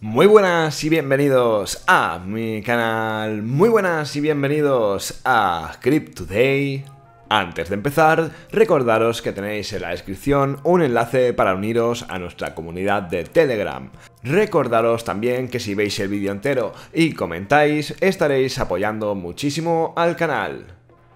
Muy buenas y bienvenidos a mi canal. Muy buenas y bienvenidos a Cryptoday. Antes de empezar, recordaros que tenéis en la descripción un enlace para uniros a nuestra comunidad de Telegram. Recordaros también que si veis el vídeo entero y comentáis, estaréis apoyando muchísimo al canal.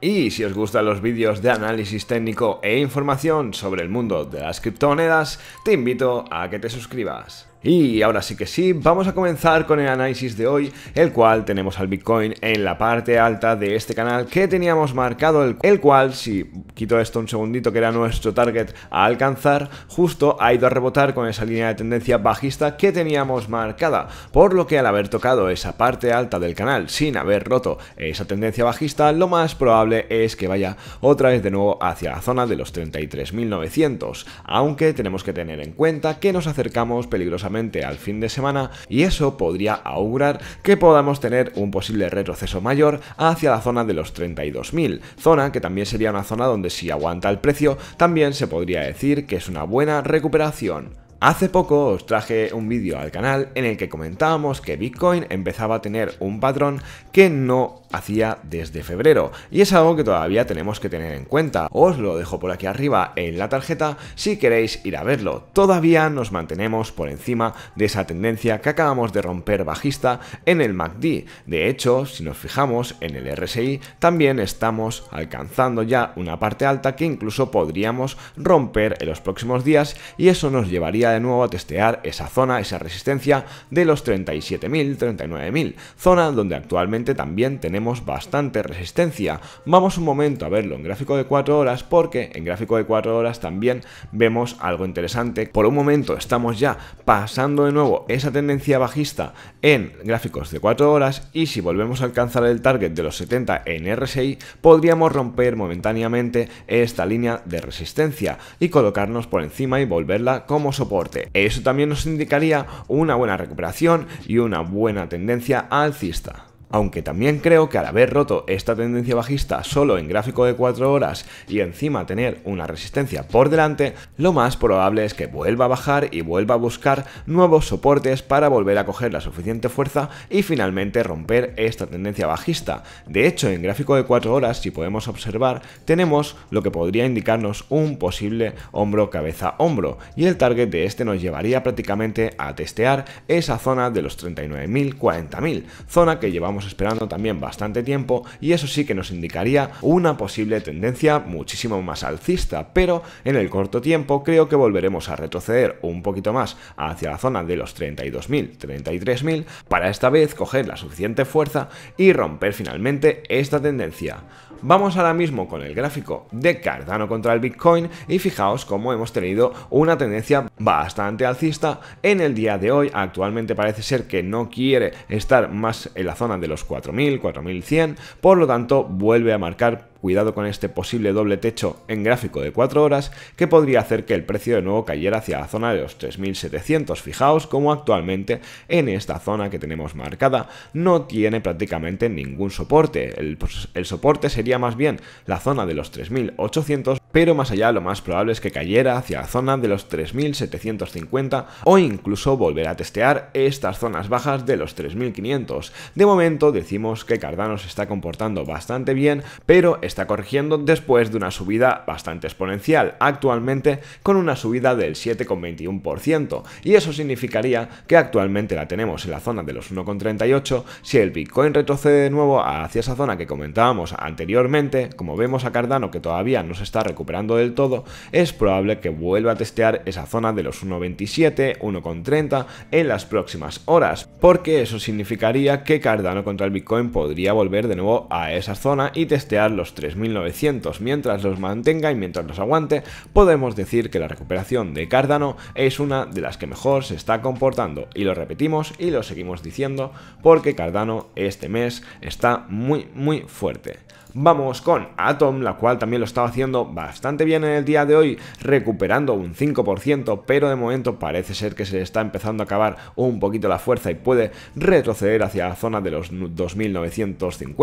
Y si os gustan los vídeos de análisis técnico e información sobre el mundo de las criptomonedas, te invito a que te suscribas. Y ahora sí que sí, vamos a comenzar con el análisis de hoy, el cual tenemos al Bitcoin en la parte alta de este canal que teníamos marcado, el, cual, si quito esto un segundito que era nuestro target a alcanzar, justo ha ido a rebotar con esa línea de tendencia bajista que teníamos marcada, por lo que al haber tocado esa parte alta del canal sin haber roto esa tendencia bajista, lo más probable es que vaya otra vez de nuevo hacia la zona de los 33.900, aunque tenemos que tener en cuenta que nos acercamos peligrosamente al fin de semana y eso podría augurar que podamos tener un posible retroceso mayor hacia la zona de los 32.000, zona que también sería una zona donde si aguanta el precio también se podría decir que es una buena recuperación. Hace poco os traje un vídeo al canal en el que comentábamos que Bitcoin empezaba a tener un patrón que no hacía desde febrero. Y es algo que todavía tenemos que tener en cuenta. Os lo dejo por aquí arriba en la tarjeta si queréis ir a verlo. Todavía nos mantenemos por encima de esa tendencia que acabamos de romper bajista en el MACD. De hecho, si nos fijamos en el RSI, también estamos alcanzando ya una parte alta que incluso podríamos romper en los próximos días y eso nos llevaría de nuevo a testear esa zona, esa resistencia de los 37.000, 39.000, zona donde actualmente también tenemos bastante resistencia. Vamos un momento a verlo en gráfico de 4 horas porque en gráfico de 4 horas también vemos algo interesante. Por un momento estamos ya pasando de nuevo esa tendencia bajista en gráficos de 4 horas y si volvemos a alcanzar el target de los 70 en RSI podríamos romper momentáneamente esta línea de resistencia y colocarnos por encima y volverla como soporte. Eso también nos indicaría una buena recuperación y una buena tendencia alcista aunque también creo que al haber roto esta tendencia bajista solo en gráfico de 4 horas y encima tener una resistencia por delante, lo más probable es que vuelva a bajar y vuelva a buscar nuevos soportes para volver a coger la suficiente fuerza y finalmente romper esta tendencia bajista. De hecho, en gráfico de 4 horas, si podemos observar, tenemos lo que podría indicarnos un posible hombro cabeza hombro y el target de este nos llevaría prácticamente a testear esa zona de los 39.000-40.000, zona que llevamos esperando también bastante tiempo y eso sí que nos indicaría una posible tendencia muchísimo más alcista, pero en el corto tiempo creo que volveremos a retroceder un poquito más hacia la zona de los 32.000, 33.000 para esta vez coger la suficiente fuerza y romper finalmente esta tendencia. Vamos ahora mismo con el gráfico de Cardano contra el Bitcoin y fijaos cómo hemos tenido una tendencia bastante alcista en el día de hoy. Actualmente parece ser que no quiere estar más en la zona de los 4.000, 4.100, por lo tanto vuelve a marcar cuidado con este posible doble techo en gráfico de 4 horas, que podría hacer que el precio de nuevo cayera hacia la zona de los 3.700. Fijaos como actualmente en esta zona que tenemos marcada no tiene prácticamente ningún soporte. El, soporte sería más bien la zona de los 3.800, pero más allá lo más probable es que cayera hacia la zona de los 3.750 o incluso volver a testear estas zonas bajas de los 3.500. De momento decimos que Cardano se está comportando bastante bien, pero está corrigiendo después de una subida bastante exponencial, actualmente con una subida del 7,21%, y eso significaría que actualmente la tenemos en la zona de los 1,38, si el Bitcoin retrocede de nuevo hacia esa zona que comentábamos anteriormente, como vemos a Cardano que todavía no se está recuperando del todo, es probable que vuelva a testear esa zona de los 1,27, 1,30 en las próximas horas, porque eso significaría que Cardano contra el Bitcoin podría volver de nuevo a esa zona y testear los 3.900. Mientras los mantenga y mientras los aguante, podemos decir que la recuperación de Cardano es una de las que mejor se está comportando. Y lo repetimos y lo seguimos diciendo porque Cardano este mes está muy muy fuerte. Vamos con Atom, la cual también lo estaba haciendo bastante bien en el día de hoy, recuperando un 5%, pero de momento parece ser que se está empezando a acabar un poquito la fuerza y puede retroceder hacia la zona de los 2.950,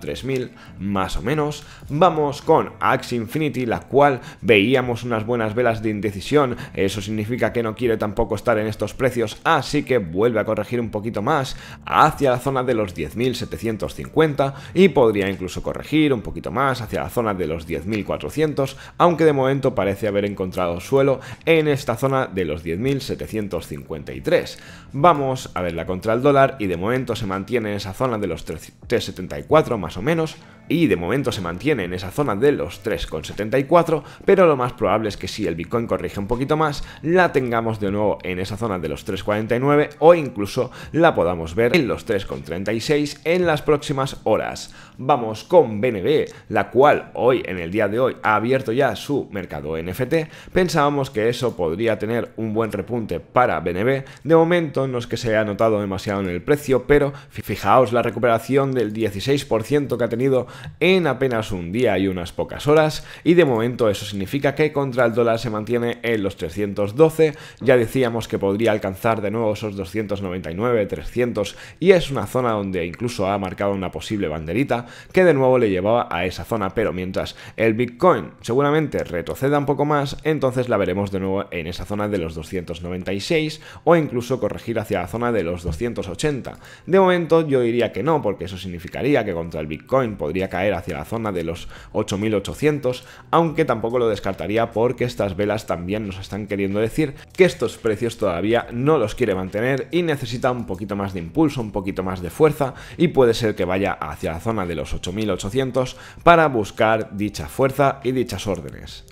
3.000 más o menos. Vamos con Axe Infinity, la cual veíamos unas buenas velas de indecisión, eso significa que no quiere tampoco estar en estos precios, así que vuelve a corregir un poquito más hacia la zona de los 10.750 y podría incluso corregir un poquito más hacia la zona de los 10.400, aunque de momento parece haber encontrado suelo en esta zona de los 10.753. Vamos a verla contra el dólar y de momento se mantiene en esa zona de los 3.74 más o menos, y de momento se mantiene en esa zona de los 3,74, pero lo más probable es que si el Bitcoin corrige un poquito más, la tengamos de nuevo en esa zona de los 3,49 o incluso la podamos ver en los 3,36 en las próximas horas. Vamos con BNB, la cual hoy, en el día de hoy, ha abierto ya su mercado NFT. Pensábamos que eso podría tener un buen repunte para BNB. De momento no es que se haya notado demasiado en el precio, pero fijaos la recuperación del 16% que ha tenido en apenas un día y unas pocas horas y de momento eso significa que contra el dólar se mantiene en los 312, ya decíamos que podría alcanzar de nuevo esos 299, 300 y es una zona donde incluso ha marcado una posible banderita que de nuevo le llevaba a esa zona, pero mientras el Bitcoin seguramente retroceda un poco más, entonces la veremos de nuevo en esa zona de los 296 o incluso corregir hacia la zona de los 280. De momento yo diría que no, porque eso significaría que contra el Bitcoin podría caer hacia la zona de los 8800, aunque tampoco lo descartaría porque estas velas también nos están queriendo decir que estos precios todavía no los quiere mantener y necesita un poquito más de impulso, un poquito más de fuerza y puede ser que vaya hacia la zona de los 8800 para buscar dicha fuerza y dichas órdenes.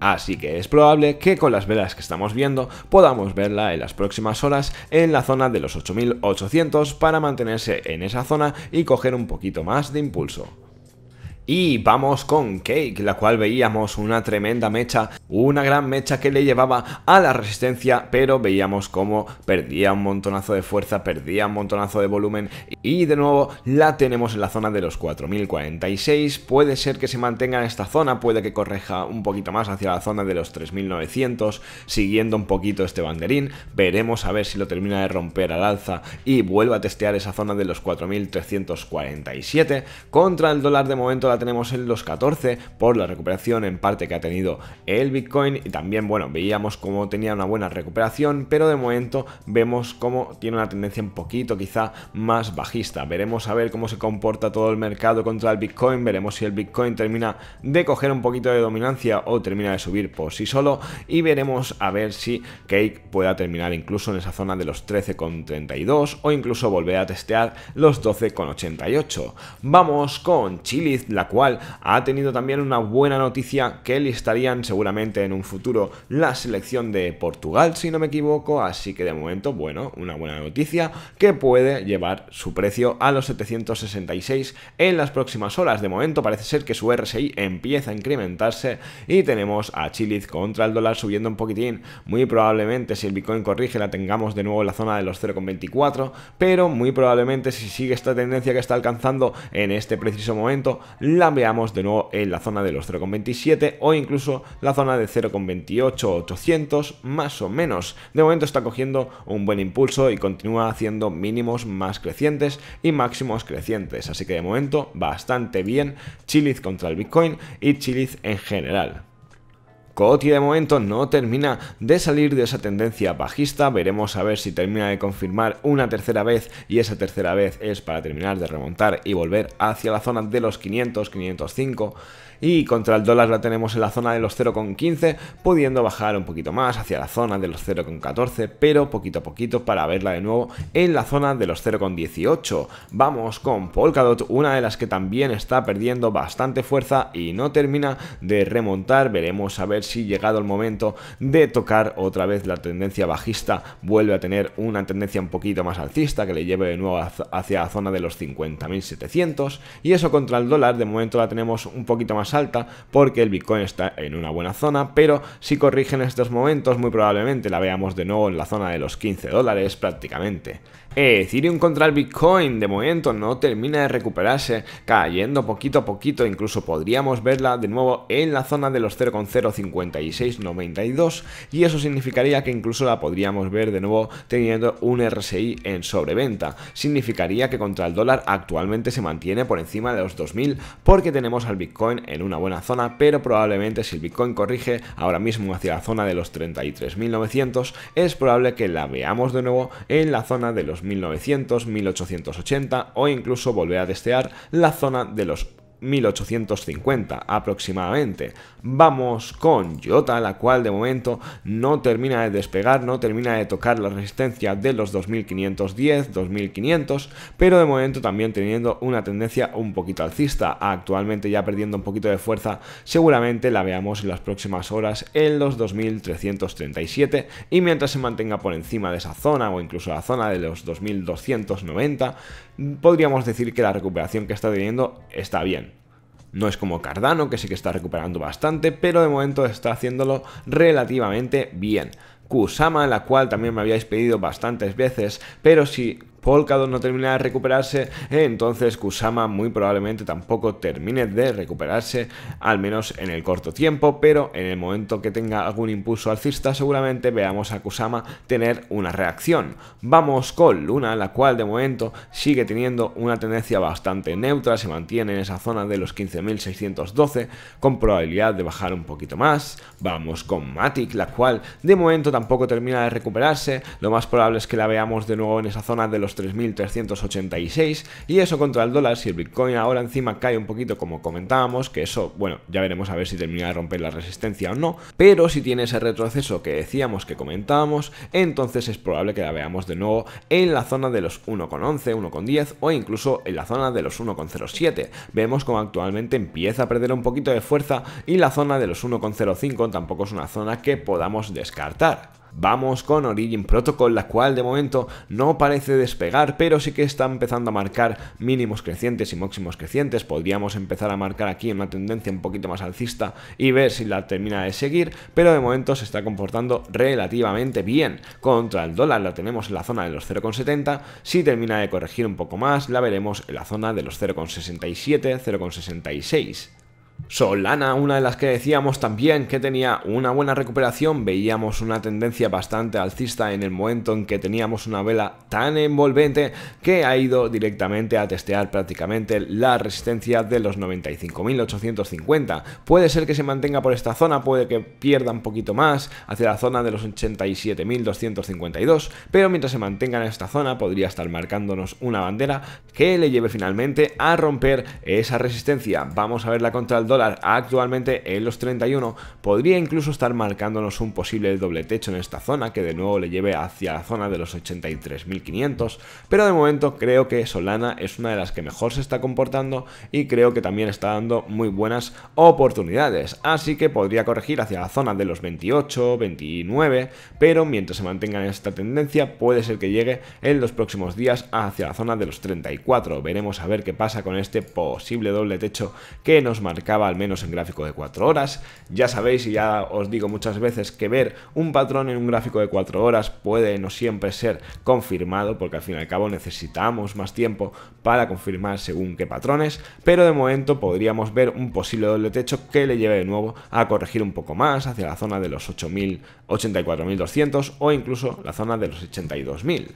Así que es probable que con las velas que estamos viendo podamos verla en las próximas horas en la zona de los 8800 para mantenerse en esa zona y coger un poquito más de impulso. Y vamos con Cake, la cual veíamos una tremenda mecha, una gran mecha que le llevaba a la resistencia, pero veíamos cómo perdía un montonazo de fuerza, perdía un montonazo de volumen y de nuevo la tenemos en la zona de los 4046, puede ser que se mantenga en esta zona, puede que correja un poquito más hacia la zona de los 3900, siguiendo un poquito este banderín, veremos a ver si lo termina de romper al alza y vuelve a testear esa zona de los 4347, contra el dólar de momento la tenemos en los 14 por la recuperación en parte que ha tenido el Bitcoin y también, bueno, veíamos cómo tenía una buena recuperación, pero de momento vemos cómo tiene una tendencia un poquito quizá más bajista. Veremos a ver cómo se comporta todo el mercado contra el Bitcoin, veremos si el Bitcoin termina de coger un poquito de dominancia o termina de subir por sí solo y veremos a ver si Cake pueda terminar incluso en esa zona de los 13,32 o incluso volver a testear los 12,88. Vamos con Chiliz, la cual ha tenido también una buena noticia que listarían seguramente en un futuro la selección de Portugal, si no me equivoco, así que de momento, bueno, una buena noticia que puede llevar su precio a los 766 en las próximas horas. De momento parece ser que su RSI empieza a incrementarse y tenemos a Chiliz contra el dólar subiendo un poquitín. Muy probablemente si el Bitcoin corrige la tengamos de nuevo en la zona de los 0,24, pero muy probablemente si sigue esta tendencia que está alcanzando en este preciso momento, la veamos de nuevo en la zona de los 0,27 o incluso la zona de 0,28 800 más o menos. De momento está cogiendo un buen impulso y continúa haciendo mínimos más crecientes y máximos crecientes, así que de momento bastante bien Chiliz contra el Bitcoin y Chiliz en general. Coty de momento no termina de salir de esa tendencia bajista, veremos a ver si termina de confirmar una tercera vez y esa tercera vez es para terminar de remontar y volver hacia la zona de los 500, 505 y contra el dólar la tenemos en la zona de los 0,15, pudiendo bajar un poquito más hacia la zona de los 0,14, pero poquito a poquito para verla de nuevo en la zona de los 0,18. Vamos con Polkadot, una de las que también está perdiendo bastante fuerza y no termina de remontar. Veremos a ver si llegado el momento de tocar otra vez la tendencia bajista, vuelve a tener una tendencia un poquito más alcista que le lleve de nuevo hacia la zona de los 50.700 y eso contra el dólar de momento la tenemos un poquito más alta porque el Bitcoin está en una buena zona, pero si corrigen estos momentos muy probablemente la veamos de nuevo en la zona de los 15 dólares prácticamente. Ethereum contra el Bitcoin de momento no termina de recuperarse, cayendo poquito a poquito, incluso podríamos verla de nuevo en la zona de los 0,05692 y eso significaría que incluso la podríamos ver de nuevo teniendo un RSI en sobreventa. Significaría que contra el dólar actualmente se mantiene por encima de los 2000 porque tenemos al Bitcoin en en una buena zona, pero probablemente si el Bitcoin corrige ahora mismo hacia la zona de los 33.900, es probable que la veamos de nuevo en la zona de los 1900, 1880 o incluso volver a testear la zona de los 1850 aproximadamente. Vamos con Jota, la cual de momento no termina de despegar, no termina de tocar la resistencia de los 2510, 2500, pero de momento también teniendo una tendencia un poquito alcista, actualmente ya perdiendo un poquito de fuerza, seguramente la veamos en las próximas horas en los 2337 y mientras se mantenga por encima de esa zona o incluso la zona de los 2290, podríamos decir que la recuperación que está teniendo está bien. No es como Cardano, que sí que está recuperando bastante, pero de momento está haciéndolo relativamente bien. Kusama, la cual también me habíais pedido bastantes veces, pero si Polkadot no termina de recuperarse, eh, entonces Kusama muy probablemente tampoco termine de recuperarse, al menos en el corto tiempo, pero en el momento que tenga algún impulso alcista seguramente veamos a Kusama tener una reacción. Vamos con Luna, la cual de momento sigue teniendo una tendencia bastante neutra, se mantiene en esa zona de los 15.612, con probabilidad de bajar un poquito más. Vamos con Matic, la cual de momento tampoco termina de recuperarse, lo más probable es que la veamos de nuevo en esa zona de los 3.386 y eso contra el dólar, si el Bitcoin ahora encima cae un poquito como comentábamos, que eso, bueno, ya veremos a ver si termina de romper la resistencia o no, pero si tiene ese retroceso que decíamos que comentábamos, entonces es probable que la veamos de nuevo en la zona de los 1,11, 1,10 o incluso en la zona de los 1,07. Vemos como actualmente empieza a perder un poquito de fuerza y la zona de los 1,05 tampoco es una zona que podamos descartar. Vamos con Origin Protocol, la cual de momento no parece despegar, pero sí que está empezando a marcar mínimos crecientes y máximos crecientes. Podríamos empezar a marcar aquí una tendencia un poquito más alcista y ver si la termina de seguir, pero de momento se está comportando relativamente bien. Contra el dólar la tenemos en la zona de los 0,70, si termina de corregir un poco más la veremos en la zona de los 0,67, 0,66. Solana, una de las que decíamos también que tenía una buena recuperación, veíamos una tendencia bastante alcista en el momento en que teníamos una vela tan envolvente que ha ido directamente a testear prácticamente la resistencia de los 95.850. Puede ser que se mantenga por esta zona, puede que pierda un poquito más hacia la zona de los 87.252, pero mientras se mantenga en esta zona podría estar marcándonos una bandera que le lleve finalmente a romper esa resistencia. Vamos a verla contra el dólar actualmente en los 31, podría incluso estar marcándonos un posible doble techo en esta zona que de nuevo le lleve hacia la zona de los 83.500, pero de momento creo que Solana es una de las que mejor se está comportando y creo que también está dando muy buenas oportunidades, así que podría corregir hacia la zona de los 28, 29, pero mientras se mantenga en esta tendencia puede ser que llegue en los próximos días hacia la zona de los 34, veremos a ver qué pasa con este posible doble techo que nos marcaba al menos en gráfico de 4 horas. Ya sabéis y ya os digo muchas veces que ver un patrón en un gráfico de 4 horas puede no siempre ser confirmado porque al fin y al cabo necesitamos más tiempo para confirmar según qué patrones, pero de momento podríamos ver un posible doble techo que le lleve de nuevo a corregir un poco más hacia la zona de los 8.000, 84.200 o incluso la zona de los 82.000.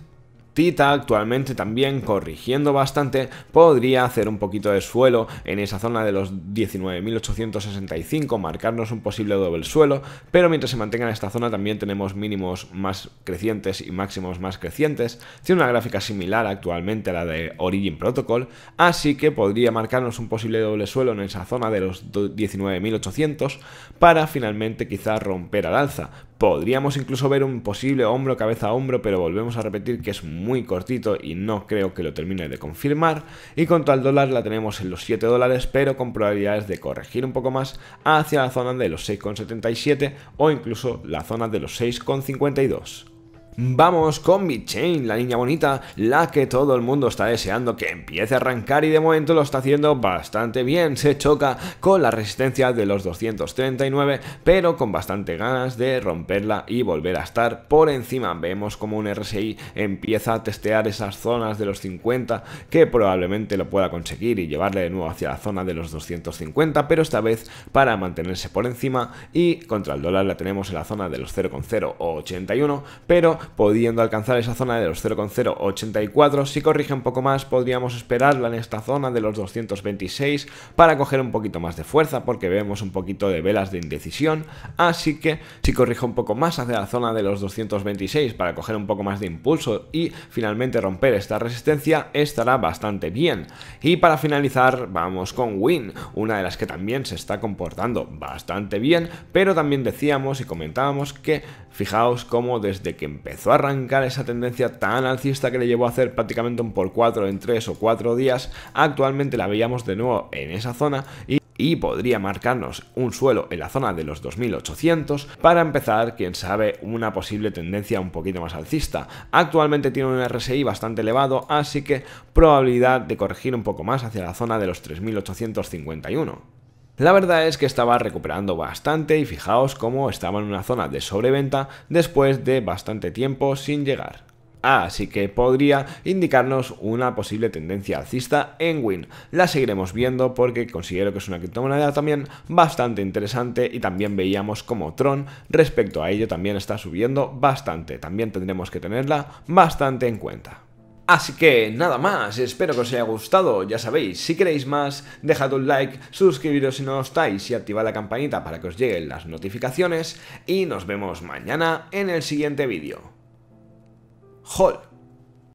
Tita actualmente también corrigiendo bastante podría hacer un poquito de suelo en esa zona de los 19.865, marcarnos un posible doble suelo, pero mientras se mantenga en esta zona también tenemos mínimos más crecientes y máximos más crecientes, tiene una gráfica similar actualmente a la de Origin Protocol, así que podría marcarnos un posible doble suelo en esa zona de los 19.800 para finalmente quizá romper al alza, Podríamos incluso ver un posible hombro, cabeza a hombro, pero volvemos a repetir que es muy cortito y no creo que lo termine de confirmar. Y con al dólar la tenemos en los 7 dólares, pero con probabilidades de corregir un poco más hacia la zona de los 6,77 o incluso la zona de los 6,52. Vamos con Bitchain, la niña bonita, la que todo el mundo está deseando que empiece a arrancar y de momento lo está haciendo bastante bien. Se choca con la resistencia de los 239, pero con bastante ganas de romperla y volver a estar por encima. Vemos como un RSI empieza a testear esas zonas de los 50 que probablemente lo pueda conseguir y llevarle de nuevo hacia la zona de los 250, pero esta vez para mantenerse por encima y contra el dólar la tenemos en la zona de los 0,081, pero podiendo alcanzar esa zona de los 0,084. Si corrige un poco más, podríamos esperarla en esta zona de los 226 para coger un poquito más de fuerza, porque vemos un poquito de velas de indecisión. Así que si corrige un poco más hacia la zona de los 226 para coger un poco más de impulso y finalmente romper esta resistencia, estará bastante bien. Y para finalizar, vamos con Win, una de las que también se está comportando bastante bien, pero también decíamos y comentábamos que fijaos cómo desde que empezó empezó a arrancar esa tendencia tan alcista que le llevó a hacer prácticamente un por 4 en 3 o 4 días, actualmente la veíamos de nuevo en esa zona y y podría marcarnos un suelo en la zona de los 2800 para empezar, quién sabe, una posible tendencia un poquito más alcista. Actualmente tiene un RSI bastante elevado, así que probabilidad de corregir un poco más hacia la zona de los 3851. La verdad es que estaba recuperando bastante y fijaos cómo estaba en una zona de sobreventa después de bastante tiempo sin llegar. Así que podría indicarnos una posible tendencia alcista en Win. La seguiremos viendo porque considero que es una criptomoneda también bastante interesante y también veíamos como Tron respecto a ello también está subiendo bastante. También tendremos que tenerla bastante en cuenta. Así que nada más, espero que os haya gustado, ya sabéis, si queréis más, dejad un like, suscribiros si no estáis y activad la campanita para que os lleguen las notificaciones y nos vemos mañana en el siguiente vídeo. ¡Hol!